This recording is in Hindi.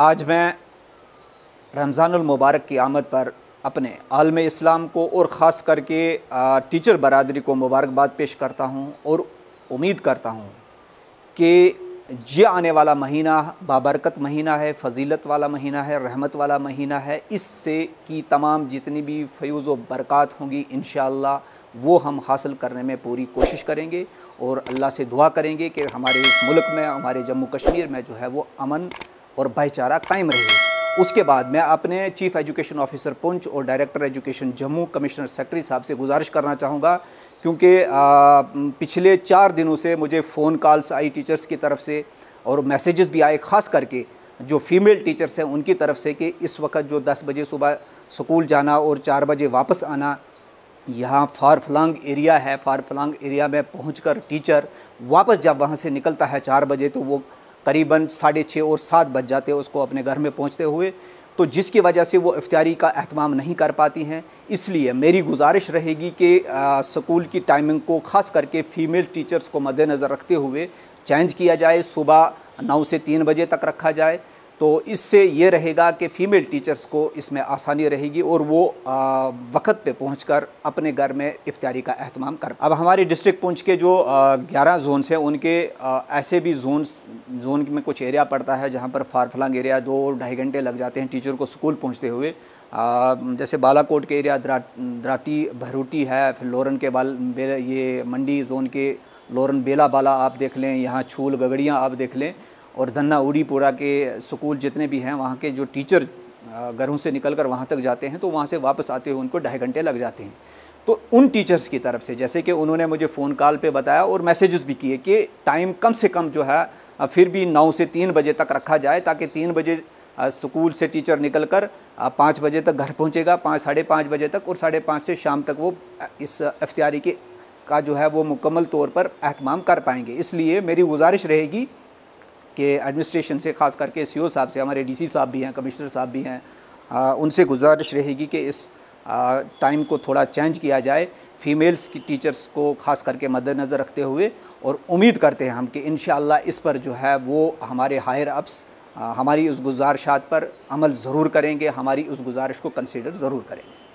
आज मैं रमज़ानमबारक की आमद पर अपने आलम इस्लाम को और ख़ास करके टीचर बरदरी को मुबारकबाद पेश करता हूँ और उम्मीद करता हूँ कि ये आने वाला महीना बाबरकत महीना है फजीलत वाला महीना है रहमत वाला महीना है इससे की तमाम जितनी भी फ्यूज़ व बरक़ात होंगी इन वो हम हासिल करने में पूरी कोशिश करेंगे और अल्लाह से दुआ करेंगे कि हमारे इस मुल्क में हमारे जम्मू कश्मीर में जो है वो अमन और भाईचारा कायम रहे उसके बाद मैं अपने चीफ़ एजुकेशन ऑफिसर पुंछ और director education Jammu commissioner secretary साहब से गुजारिश करना चाहूँगा क्योंकि पिछले चार दिनों से मुझे फ़ोन कॉल्स आई टीचर्स की तरफ से और मैसेजेस भी आए ख़ास करके जो फीमेल टीचर्स हैं उनकी तरफ से कि इस वक्त जो 10 बजे सुबह स्कूल जाना और 4 बजे वापस आना यहाँ फार फलांग एरिया है फार फलांग एरिया में पहुँच टीचर वापस जब वहाँ से निकलता है चार बजे तो वो करीबन साढ़े छः और सात बज जाते उसको अपने घर में पहुँचते हुए तो जिसकी वजह से वो इफ्तारी का अहतमाम नहीं कर पाती हैं इसलिए मेरी गुजारिश रहेगी कि स्कूल की टाइमिंग को ख़ास करके फ़ीमेल टीचर्स को मद्देनज़र रखते हुए चेंज किया जाए सुबह नौ से तीन बजे तक रखा जाए तो इससे ये रहेगा कि फ़ीमेल टीचर्स को इसमें आसानी रहेगी और वो वक़्त पे कर अपने घर में इफ्तारी का अहतमाम कर अब हमारे डिस्ट्रिक्ट पुंछ के जो ग्यारह जोन्स हैं उनके आ, ऐसे भी जोन्स जोन में कुछ एरिया पड़ता है जहाँ पर फार फलांग एरिया दो ढाई घंटे लग जाते हैं टीचर को स्कूल पहुँचते हुए आ, जैसे बालाकोट के एरिया द्रा, द्राटी भरूटी है फिर लोरन के बाल ये मंडी जोन के लोरन बेला बाला आप देख लें यहाँ छूल गगड़ियाँ आप देख लें और धन्ना उड़ीपुरा के स्कूल जितने भी हैं वहाँ के जो टीचर घरों से निकल कर वहाँ तक जाते हैं तो वहाँ से वापस आते हुए उनको ढाई घंटे लग जाते हैं तो उन टीचर्स की तरफ से जैसे कि उन्होंने मुझे फ़ोन कॉल पे बताया और मैसेजेस भी किए कि टाइम कम से कम जो है फिर भी नौ से तीन बजे तक रखा जाए ताकि तीन बजे स्कूल से टीचर निकल कर पाँच बजे तक घर पहुँचेगा पाँच साढ़े पाँच बजे तक और साढ़े पाँच से शाम तक वो इस अफ्तियारी के का जो है वो मुकम्मल तौर पर अहतमाम कर पाएंगे इसलिए मेरी गुजारिश रहेगी के एडमिनिस्ट्रेशन से ख़ास करके सी e साहब से हमारे डी साहब भी हैं कमिश्नर साहब भी हैं उनसे गुजारिश रहेगी कि इस टाइम को थोड़ा चेंज किया जाए फ़ीमेल्स की टीचर्स को ख़ास करके मद्दनज़र रखते हुए और उम्मीद करते हैं हम कि इन इस पर जो है वो हमारे हायर अप्स हमारी उस गुज़ारशात पर अमल ज़रूर करेंगे हमारी उस गुजारिश को कंसिडर ज़रूर करेंगे